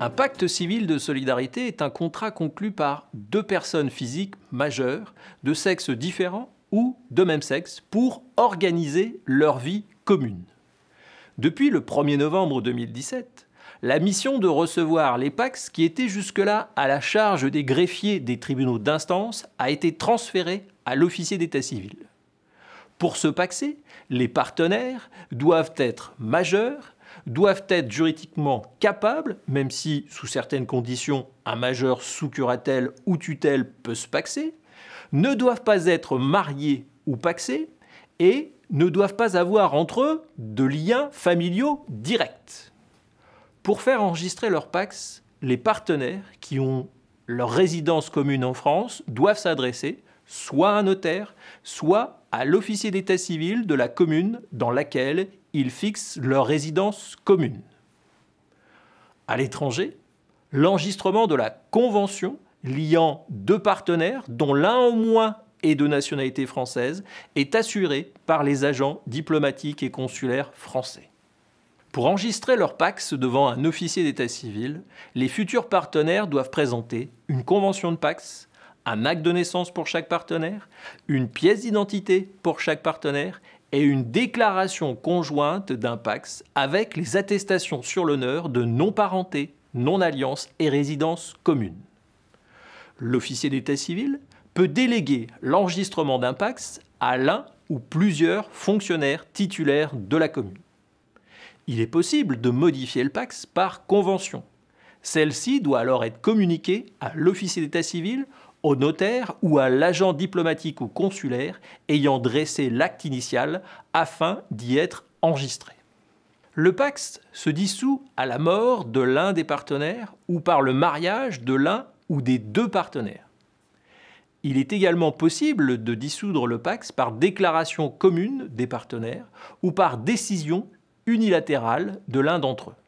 Un pacte civil de solidarité est un contrat conclu par deux personnes physiques majeures de sexe différent ou de même sexe pour organiser leur vie commune. Depuis le 1er novembre 2017, la mission de recevoir les PACS qui était jusque-là à la charge des greffiers des tribunaux d'instance a été transférée à l'officier d'état civil. Pour se paxer, les partenaires doivent être majeurs doivent être juridiquement capables, même si sous certaines conditions un majeur sous curatelle ou tutelle peut se paxer, ne doivent pas être mariés ou paxés et ne doivent pas avoir entre eux de liens familiaux directs. Pour faire enregistrer leur pax, les partenaires qui ont leur résidence commune en France doivent s'adresser soit à un notaire, soit à l'officier d'état civil de la commune dans laquelle ils fixent leur résidence commune. À l'étranger, l'enregistrement de la convention liant deux partenaires, dont l'un au moins est de nationalité française, est assuré par les agents diplomatiques et consulaires français. Pour enregistrer leur PAX devant un officier d'état civil, les futurs partenaires doivent présenter une convention de PAX, un acte de naissance pour chaque partenaire, une pièce d'identité pour chaque partenaire et une déclaration conjointe d'un PAX avec les attestations sur l'honneur de non-parenté, non-alliance et résidence commune. L'officier d'état civil peut déléguer l'enregistrement d'un PAX à l'un ou plusieurs fonctionnaires titulaires de la commune. Il est possible de modifier le PAX par convention. Celle-ci doit alors être communiquée à l'officier d'état civil au notaire ou à l'agent diplomatique ou consulaire ayant dressé l'acte initial afin d'y être enregistré. Le Pax se dissout à la mort de l'un des partenaires ou par le mariage de l'un ou des deux partenaires. Il est également possible de dissoudre le Pax par déclaration commune des partenaires ou par décision unilatérale de l'un d'entre eux.